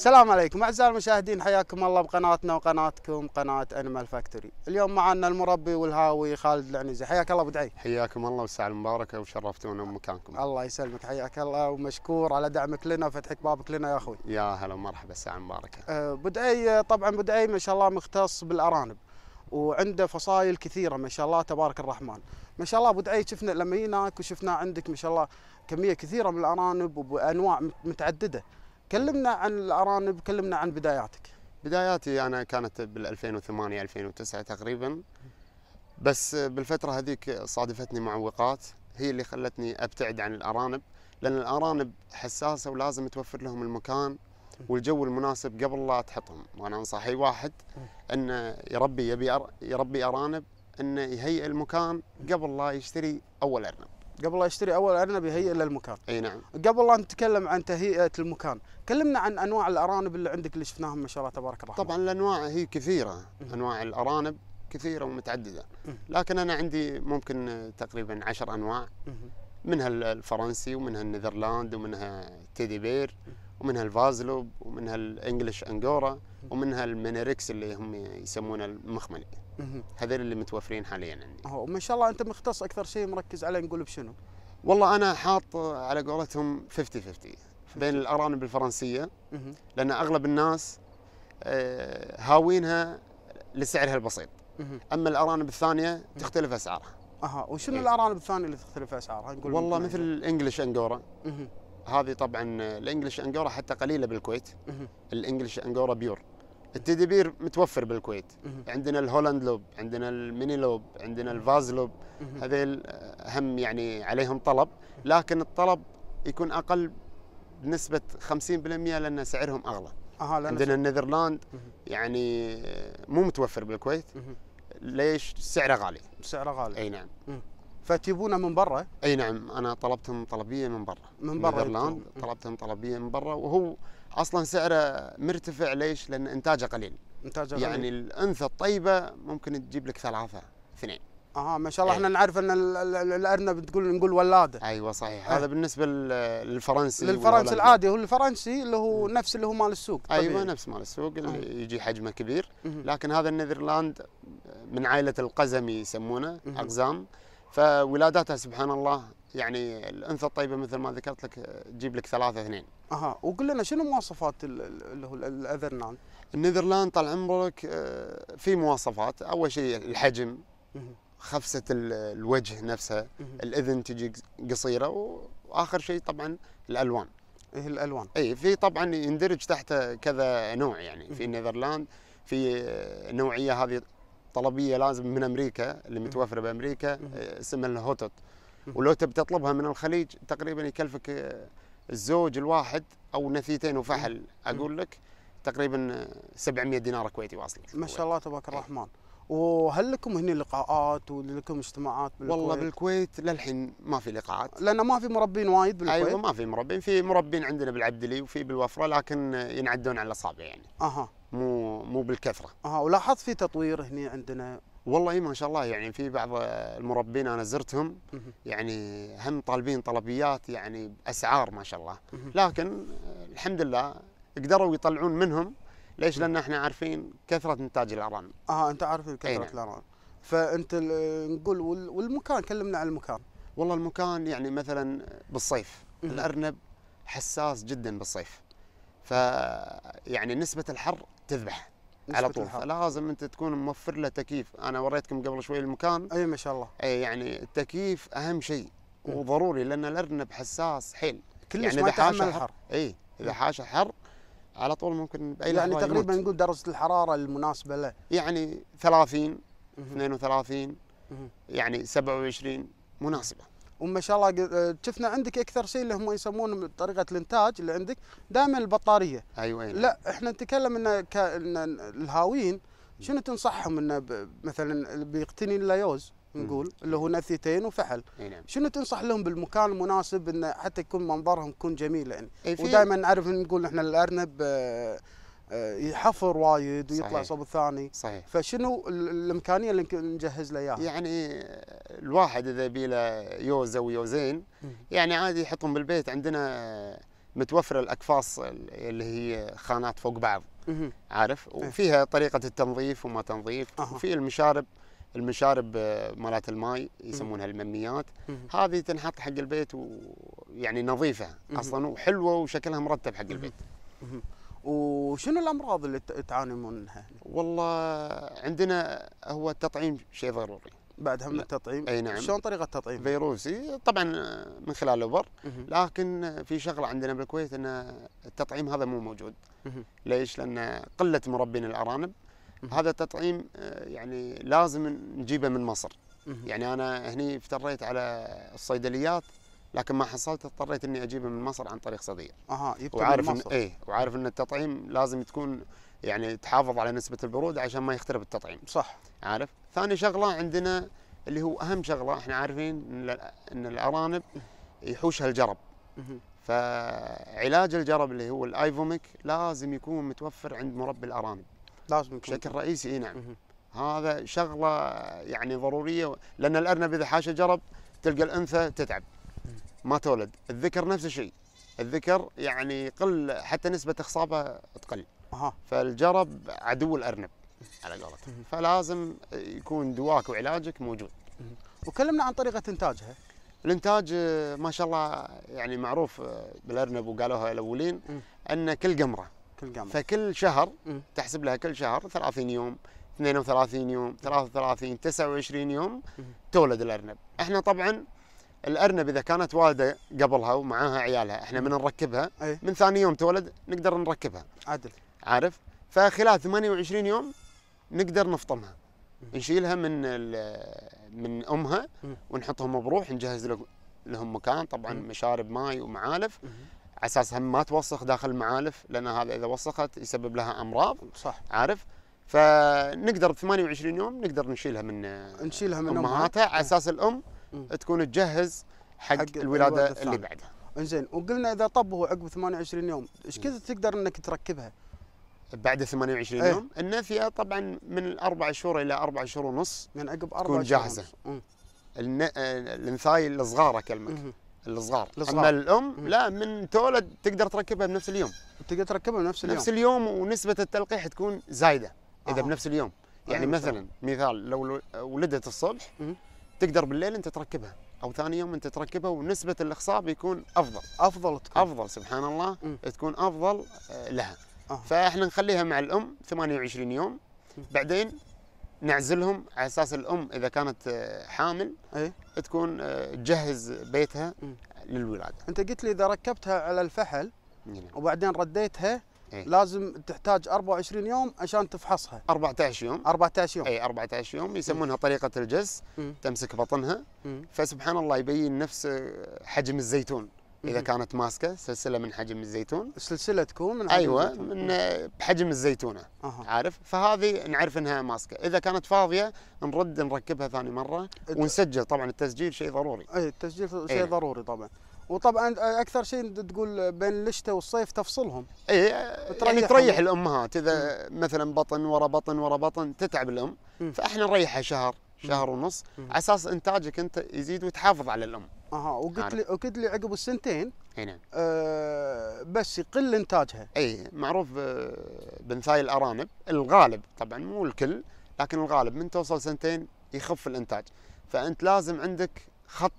السلام عليكم اعزائي المشاهدين حياكم الله بقناتنا وقناتكم قناه انيمال فاكتوري، اليوم معنا المربي والهاوي خالد العنزي، حياك الله ابو دعي. حياكم الله والساعه المباركه وشرفتونا بمكانكم. الله يسلمك حياك الله ومشكور على دعمك لنا وفتحك بابك لنا يا اخوي. يا هلا ومرحبا الساعه المباركه. أه، ابو أه دعي طبعا ابو دعي ما شاء الله مختص بالارانب وعنده فصائل كثيره ما شاء الله تبارك الرحمن. ما شاء الله ابو دعي شفنا لما هناك وشفنا عندك ما شاء الله كميه كثيره من الارانب وانواع متعدده. كلمنا عن الارانب كلمنا عن بداياتك بداياتي انا كانت بال 2008 2009 تقريبا بس بالفتره هذيك صادفتني معوقات هي اللي خلتني ابتعد عن الارانب لان الارانب حساسه ولازم توفر لهم المكان والجو المناسب قبل لا تحطهم وانا انصح اي واحد انه يربي يبي يربي ارانب انه يهيئ المكان قبل لا يشتري اول ارنب قبل لا يشتري اول ارنب يهيئ نعم. له المكان اي نعم قبل لا نتكلم عن تهيئه المكان كلمنا عن انواع الارانب اللي عندك اللي شفناهم ما شاء الله تبارك الرحمن طبعا الانواع هي كثيره انواع الارانب كثيره ومتعدده لكن انا عندي ممكن تقريبا عشر انواع منها الفرنسي ومنها النذرلاند ومنها تيدي بير ومنها الفازلوب ومنها الانجلش انجورا ومنها المينيركس اللي هم يسمونه المخملي هذول اللي متوفرين حاليا عندي. اهو ما شاء الله انت مختص اكثر شيء مركز على نقول بشنو؟ والله انا حاط على قولتهم 50 50 بين الارانب الفرنسيه لان اغلب الناس آه، هاوينها لسعرها البسيط اما الارانب الثانيه تختلف اسعارها اها وشنو إيه. الارانب الثانيه اللي تختلف اسعارها نقول والله مثل الانجلش انجورا هذه طبعا الانجلش انجورا حتى قليله بالكويت الانجلش انجورا بيور بير متوفر بالكويت عندنا الهولند لوب عندنا الميني لوب عندنا الفاز لوب هذيل هم يعني عليهم طلب لكن الطلب يكون اقل بنسبه 50% لان سعرهم اغلى أه عندنا النذرلاند يعني مو متوفر بالكويت ليش سعره غالي سعره غالي اي نعم فتجيبونه من برا؟ اي نعم انا طلبتهم طلبيه من برا من برا طلبتهم طلبيه من برا وهو اصلا سعره مرتفع ليش؟ لان انتاجه قليل انتاجه قليل يعني الانثى الطيبه ممكن تجيب لك ثلاثه اثنين اها ما شاء الله إيه. احنا نعرف ان الارنب تقول نقول ولاده ايوه صحيح أي. هذا بالنسبه للفرنسي للفرنسي العادي هو الفرنسي اللي هو نفس اللي هو مال السوق أيوة، طبيعي. ايوه نفس مال السوق اللي أه. يجي حجمه كبير م. لكن هذا النيذرلاند من عائله القزمي يسمونه اقزام فولاداتها سبحان الله يعني الانثى الطيبه مثل ما ذكرت لك تجيب لك ثلاثه اثنين. اها وقل لنا شنو مواصفات اللي هو الاذرنان؟ النذرلان طال عمرك آه، في مواصفات اول شيء الحجم خفسه الوجه نفسها الاذن تجي قصيره واخر شيء طبعا الالوان. ايه الالوان. اي في طبعا يندرج تحته كذا نوع يعني في نذرلاند في آه، نوعيه هذه طلبيه لازم من امريكا اللي متوفره بامريكا آه، اسمها الهوتت ولو تبي تطلبها من الخليج تقريبا يكلفك آه، الزوج الواحد او نثيتين وفحل اقول لك تقريبا 700 آه، دينار كويتي واصل ما شاء الله تبارك إيه. الرحمن وهل لكم هنا لقاءات ولكم اجتماعات بالكويت؟ والله بالكويت للحين ما في لقاءات لان ما في مربين وايد بالكويت ايوه ما في مربين في مربين عندنا بالعبدلي وفي بالوفره لكن ينعدون على الاصابع يعني اها مو مو بالكثره اها ولاحظت في تطوير هنا عندنا والله ما شاء الله يعني في بعض المربين انا زرتهم يعني هم طالبين طلبيات يعني باسعار ما شاء الله لكن الحمد لله قدروا يطلعون منهم ليش؟ لان احنا عارفين كثره انتاج الاران اه انت عارف كثره الارانب. نعم. الاران فانت نقول والمكان كلمنا عن المكان والله المكان يعني مثلا بالصيف مم. الارنب حساس جدا بالصيف ف يعني نسبه الحر تذبح على طول الحر. فلازم انت تكون موفر له تكييف انا وريتكم قبل شوي المكان اي ما شاء الله اي يعني التكييف اهم شيء وضروري لان الارنب حساس حيل كلش يعني ما يتحمل الحر اي اذا حاشه حر على طول ممكن باي يعني تقريبا نقول درجه الحراره المناسبه له يعني 30 32 يعني 27 مناسبه وما شاء الله آه، شفنا عندك اكثر شيء اللي هم يسمونه طريقه الانتاج اللي عندك دائما البطاريه ايوه, أيوة. لا احنا نتكلم ان الهاويين شنو تنصحهم انه مثلا بيقتني اللايوز نقول اللي هو نثيتين وفحل نعم. شنو تنصح لهم بالمكان المناسب انه حتى يكون منظرهم يكون جميل يعني ودائما نعرف نقول احنا الارنب آه، آه، يحفر وايد ويطلع صحيح. صوب الثاني صحيح فشنو الامكانيه اللي نجهز له اياها؟ يعني آه، الواحد اذا بيله يوزه ويوزين يعني عادي يحطهم بالبيت عندنا متوفره الاقفاص اللي هي خانات فوق بعض عارف إيه. وفيها طريقه التنظيف وما تنظيف وفي المشارب المشارب آه، مالت الماي يسمونها المميات هذه تنحط حق البيت ويعني نظيفه اصلا وحلوه وشكلها مرتب حق البيت وشنو الامراض اللي تعاني منها والله عندنا هو التطعيم شيء ضروري بعد هم التطعيم اي نعم شلون طريقه التطعيم؟ فيروسي طبعا آه، من خلال الابر لكن في شغله عندنا بالكويت ان التطعيم هذا مو موجود ليش؟ لان قله مربين الارانب هذا التطعيم آه، يعني لازم نجيبه من مصر يعني انا هني افتريت على الصيدليات لكن ما حصلت اضطريت اني اجيبه من مصر عن طريق صديق. اها وعارف من مصر. إن ايه وعارف ان التطعيم لازم تكون يعني تحافظ على نسبه البروده عشان ما يخترب التطعيم. صح. عارف؟ ثاني شغله عندنا اللي هو اهم شغله احنا عارفين ان الارانب يحوشها الجرب. فعلاج الجرب اللي هو الايفوميك لازم يكون متوفر عند مربي الارانب. لازم يكون بشكل رئيسي اي نعم هذا شغله يعني ضروريه لان الارنب اذا حاشه جرب تلقى الانثى تتعب ما تولد الذكر نفس الشيء الذكر يعني قل حتى نسبه اخصابه تقل اها فالجرب عدو الارنب على قولتهم فلازم يكون دواك وعلاجك موجود وكلمنا عن طريقه انتاجها الانتاج ما شاء الله يعني معروف بالارنب وقالوها الاولين ان كل قمره كل قمر فكل شهر تحسب لها كل شهر 30 يوم 32 يوم 33 29 يوم تولد الارنب احنا طبعا الارنب اذا كانت والده قبلها ومعاها عيالها احنا من نركبها أي. من ثاني يوم تولد نقدر نركبها عدل عارف فخلال 28 يوم نقدر نفطمها نشيلها من من امها ونحطهم بروح نجهز لهم مكان طبعا مشارب ماي ومعالف على اساس هم ما توسخ داخل المعالف لان هذا اذا وسخت يسبب لها امراض صح عارف فنقدر ب 28 يوم نقدر نشيلها من نشيلها من امهاتها على اساس الام م. تكون تجهز حق, حق الولاده اللي بعدها. انزين وقلنا اذا طبوا عقب 28 يوم، ايش كذا تقدر انك تركبها؟ بعد 28 ايه؟ يوم فيها طبعا من اربع شهور الى اربع شهور ونص من عقب اربع شهور تكون جاهزه. آه، الانثاي الصغار اكلمك الصغار اما الام لا من تولد تقدر تركبها بنفس اليوم تقدر تركبها بنفس اليوم نفس اليوم ونسبه التلقيح تكون زايده اذا آه. بنفس اليوم آه، يعني مثلا مثال لو ولدت الصبح تقدر بالليل انت تركبها او ثاني يوم انت تركبها ونسبه الاخصاب يكون افضل افضل تكون. افضل سبحان الله م. تكون افضل آه، لها أه. فاحنا نخليها مع الام 28 يوم بعدين نعزلهم على اساس الام اذا كانت آه، حامل أيه؟ تكون آه، تجهز بيتها للولاده. انت قلت لي اذا ركبتها على الفحل نعم. وبعدين رديتها أيه؟ لازم تحتاج 24 يوم عشان تفحصها 14 يوم 14 يوم اي 14 يوم يسمونها طريقه الجس تمسك بطنها فسبحان الله يبين نفس آه، حجم الزيتون اذا كانت ماسكه سلسله من حجم الزيتون سلسله تكون من حجم ايوه الزيتون. من بحجم الزيتونه أه. عارف فهذه نعرف انها ماسكه اذا كانت فاضيه نرد نركبها ثاني مره ونسجل طبعا التسجيل شيء ضروري اي التسجيل شيء أيه. ضروري طبعا وطبعا اكثر شيء تقول بين الشتاء والصيف تفصلهم اي يعني تريح الامهات اذا مثلا بطن ورا بطن ورا بطن تتعب الام فاحنا نريحها شهر شهر ونص على اساس انتاجك انت يزيد وتحافظ على الام اها وقلت لي وقلت لي عقب السنتين اي نعم آه بس يقل انتاجها اي معروف بنثاي الارانب الغالب طبعا مو الكل لكن الغالب من توصل سنتين يخف الانتاج فانت لازم عندك خط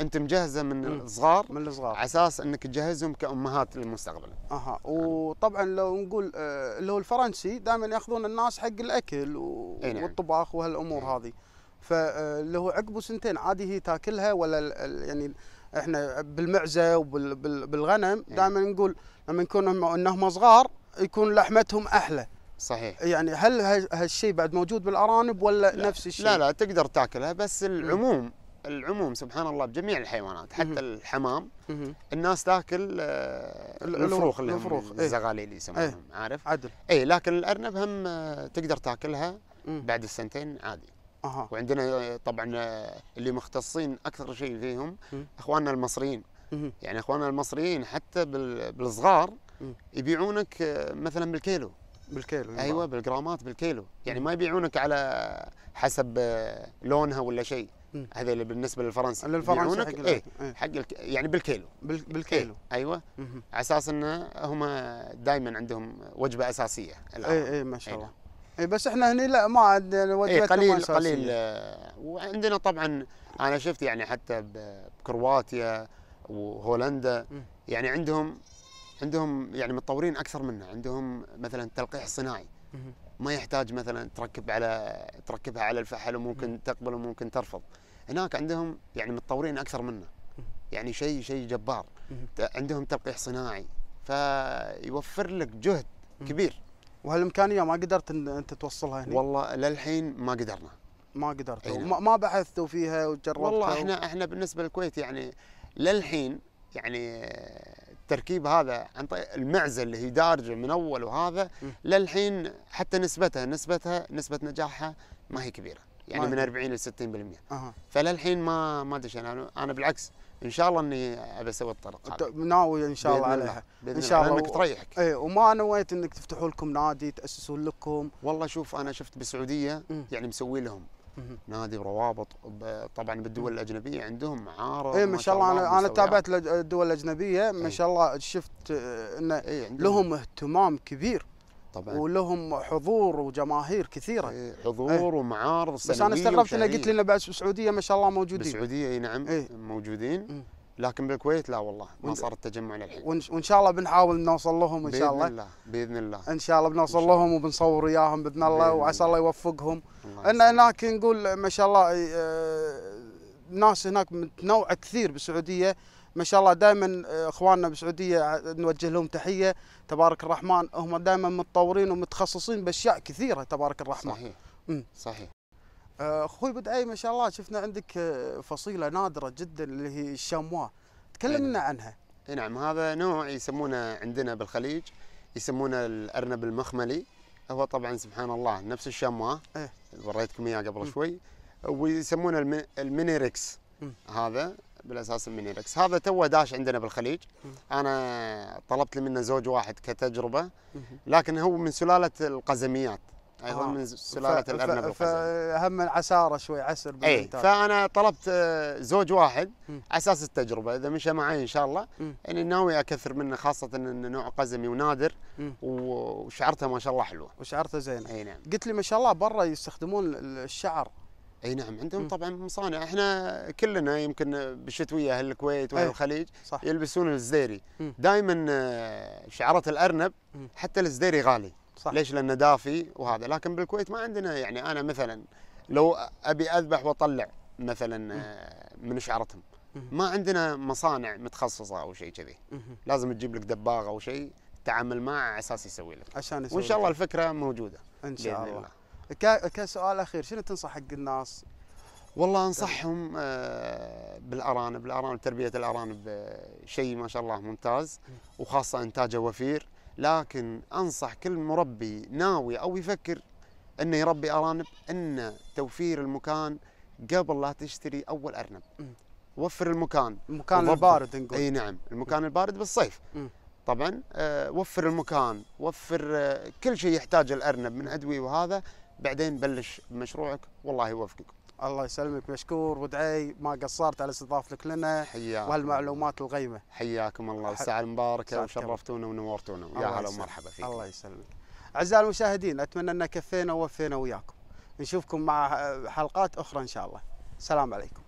انت مجهزه من الصغار من الصغار على اساس انك تجهزهم كامهات للمستقبل اها وطبعا لو نقول اللي آه، هو الفرنسي دائما ياخذون الناس حق الاكل و... نعم. والطباخ وهالامور نعم. هذه فاللي هو عقبه سنتين عادي هي تاكلها ولا يعني احنا بالمعزه وبالغنم إيه. دائما نقول لما يكون انهم صغار يكون لحمتهم احلى صحيح يعني هل هالشيء بعد موجود بالارانب ولا لا نفس الشيء؟ لا لا تقدر تاكلها بس العموم العموم سبحان الله بجميع الحيوانات حتى الحمام الناس تاكل آه، الفروخ اللي الفروخ إيه. الزغاليل اللي يسمونهم ايه. عارف عدل اي لكن الارنب هم آه، تقدر تاكلها بعد السنتين عادي أه. وعندنا طبعا اللي مختصين اكثر شيء فيهم اخواننا المصريين م. يعني اخواننا المصريين حتى بالصغار يبيعونك مثلا بالكيلو بالكيلو ايوه بالجرامات بالكيلو يعني ما يبيعونك على حسب لونها ولا شيء هذا اللي بالنسبه للفرنسي للفرنسي حق إيه،, ايه حق الك... يعني بالكيلو بالكيلو ايه ايوه على اساس انه هم دائما عندهم وجبه اساسيه اي اي ما شاء إيه. الله اي بس احنا هنا لا ما عاد وجبتنا إيه قليل ما قليل آه، وعندنا طبعا انا شفت يعني حتى بكرواتيا وهولندا يعني عندهم عندهم يعني متطورين اكثر منا عندهم مثلا التلقيح الصناعي ما يحتاج مثلا تركب على تركبها على الفحل وممكن تقبل وممكن ترفض هناك عندهم يعني متطورين اكثر منا يعني شيء شيء جبار عندهم تلقيح صناعي فيوفر لك جهد كبير وهالامكانيه ما قدرت ان انت توصلها هنا والله للحين ما قدرنا ما قدرت إيه. ما, ما بحثتوا فيها وجربتوا والله احنا و... احنا بالنسبه للكويت يعني للحين يعني التركيب هذا عن طريق المعزه اللي هي دارجه من اول وهذا للحين حتى نسبتها نسبتها نسبه نجاحها ما هي كبيره يعني من 40 ل 60% أه. فللحين ما ما دشينا انا بالعكس ان شاء الله اني ابى اسوي الطرق ناوي ان شاء الله عليها ان شاء الله انك تريحك اي وما نويت انك تفتحوا لكم نادي تاسسون لكم والله شوف انا شفت بالسعوديه يعني مسوي لهم نادي وروابط طبعا بالدول الاجنبيه عندهم عارض اي ما شاء الله انا انا تابعت الدول الاجنبيه ما إيه. شاء الله شفت آه، انه إيه لهم اهتمام كبير طبعا ولهم حضور وجماهير كثيره ايه حضور ايه ومعارض بس انا استغربت انك قلت لنا بعد بالسعوديه ما شاء الله موجودين بالسعوديه اي نعم ايه موجودين إيه. لكن بالكويت لا والله ما صار التجمع للحين وان شاء الله بنحاول نوصل لهم ان شاء الله باذن الله باذن الله ان شاء الله بنوصل لهم وبنصور وياهم باذن الله وعسى الله يوفقهم ان هناك نقول ما شاء الله ناس هناك متنوعه كثير بالسعوديه ما شاء الله دائما آه، اخواننا بالسعوديه آه، نوجه لهم تحيه تبارك الرحمن هم دائما متطورين ومتخصصين باشياء كثيره تبارك الرحمن صحيح مم. صحيح آه، اخوي بدعي ما شاء الله شفنا عندك فصيله نادره جدا اللي هي الشاموا تكلمنا عنها اي نعم هذا نوع يسمونه عندنا بالخليج يسمونه الارنب المخملي هو طبعا سبحان الله نفس الشاموا إيه. وريتكم اياه قبل شوي ويسمونه المينيركس هذا بالاساس الميني لكس هذا تو داش عندنا بالخليج انا طلبت منه زوج واحد كتجربه لكن هو من سلاله القزميات ايضا آه. من سلاله ف... الارنب ف... هم عساره شوي عسر اي فانا طلبت آه، زوج واحد على اساس التجربه اذا مشى معي ان شاء الله اني يعني ناوي اكثر منه خاصه انه نوع قزمي ونادر وشعرته ما شاء الله حلوه وشعرته زين اي نعم قلت لي ما شاء الله برا يستخدمون الشعر اي نعم عندهم طبعا مصانع احنا كلنا يمكن بالشتويه اهل الكويت إيه، واهل الخليج صح. يلبسون الزديري دائما آه، شعره الارنب حتى الزديري غالي صح. ليش لانه دافي وهذا لكن بالكويت ما عندنا يعني انا مثلا لو ابي اذبح واطلع مثلا آه، من شعرتهم ما عندنا مصانع متخصصه او شيء كذي لازم تجيب لك دباغ او شيء تعامل معه على اساس يسوي لك عشان يسوي وان شاء الله الفكره موجوده ان شاء الله, الله. كسؤال اخير شنو تنصح حق الناس؟ والله انصحهم آه، بالارانب، الارانب تربيه الارانب آه، شيء ما شاء الله ممتاز وخاصه انتاجه وفير، لكن انصح كل مربي ناوي او يفكر انه يربي ارانب ان توفير المكان قبل لا تشتري اول ارنب. وفر المكان المكان البارد نقول اي نعم المكان البارد بالصيف طبعا آه، وفر المكان وفر كل شيء يحتاجه الارنب من ادويه وهذا بعدين بلش بمشروعك والله يوفقك الله يسلمك مشكور ودعي ما قصرت على استضافتك لنا حياكم وهالمعلومات القيمه حياكم الله والساعه المباركه وشرفتونا ونورتونا يا هلا ومرحبا فيك الله يسلمك اعزائي المشاهدين اتمنى ان كفينا ووفينا وياكم نشوفكم مع حلقات اخرى ان شاء الله السلام عليكم